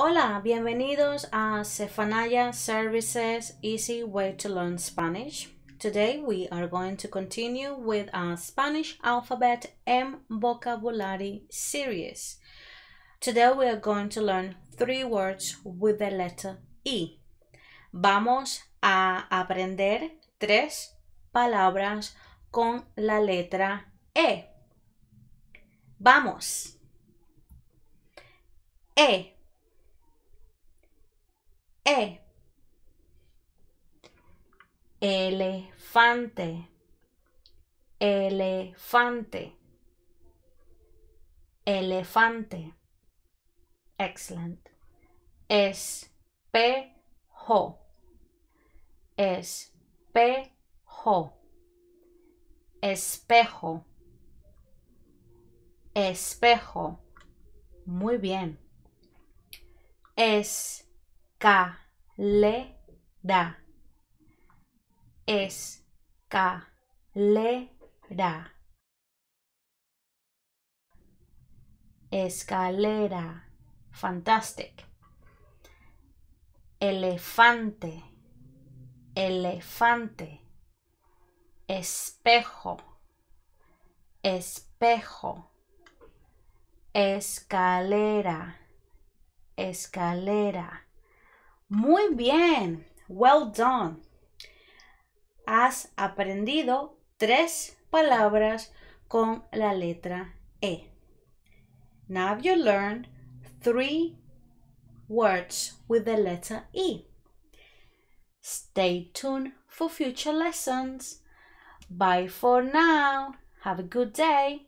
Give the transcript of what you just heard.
Hola, bienvenidos a Cefanaya Services Easy Way to Learn Spanish. Today we are going to continue with our Spanish Alphabet M Vocabulary series. Today we are going to learn three words with the letter E. Vamos a aprender tres palabras con la letra E. Vamos. E. E. Elefante. Elefante. Elefante. Excellent. Espejo. Espejo. Espejo. Espejo. Muy bien. Es le Escalera. Escalera. Fantastic. Elefante. Elefante. Espejo. Espejo. Escalera. Escalera Muy bien. Well done. Has aprendido tres palabras con la letra E. Now you learned three words with the letter E. Stay tuned for future lessons. Bye for now. Have a good day.